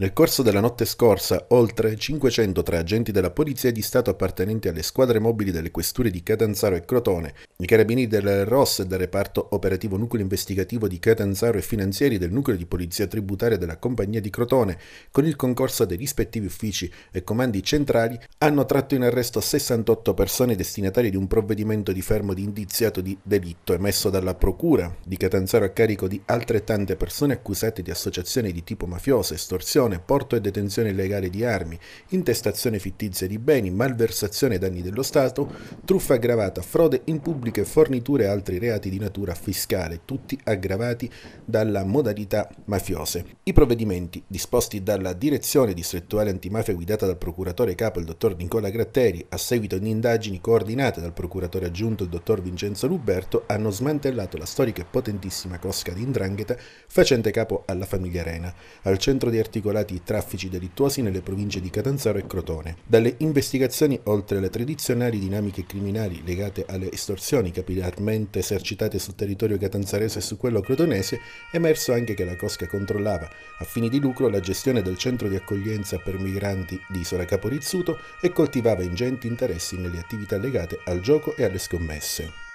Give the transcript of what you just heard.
Nel corso della notte scorsa, oltre 500 tra agenti della Polizia di Stato appartenenti alle squadre mobili delle questure di Catanzaro e Crotone, i carabinieri del ROS e del reparto operativo nucleo investigativo di Catanzaro e finanzieri del nucleo di polizia tributaria della Compagnia di Crotone, con il concorso dei rispettivi uffici e comandi centrali, hanno tratto in arresto 68 persone destinatarie di un provvedimento di fermo di indiziato di delitto emesso dalla Procura di Catanzaro a carico di altrettante persone accusate di associazioni di tipo mafioso, estorsione, distruzione, porto e detenzione illegale di armi, intestazione fittizia di beni, malversazione ai danni dello Stato, truffa aggravata, frode in pubbliche forniture e altri reati di natura fiscale, tutti aggravati dalla modalità mafiose. I provvedimenti disposti dalla direzione distrettuale antimafia guidata dal procuratore capo il dottor Nicola Gratteri, a seguito di indagini coordinate dal procuratore aggiunto il dottor Vincenzo Luberto, hanno smantellato la storica e potentissima cosca di Indrangheta facente capo alla famiglia Rena. Al centro di articolati segnalati i traffici delittuosi nelle province di Catanzaro e Crotone. Dalle investigazioni, oltre alle tradizionali dinamiche criminali legate alle estorsioni capillarmente esercitate sul territorio catanzarese e su quello crotonese, è emerso anche che la Cosca controllava, a fini di lucro, la gestione del centro di accoglienza per migranti di Isola Caporizzuto e coltivava ingenti interessi nelle attività legate al gioco e alle scommesse.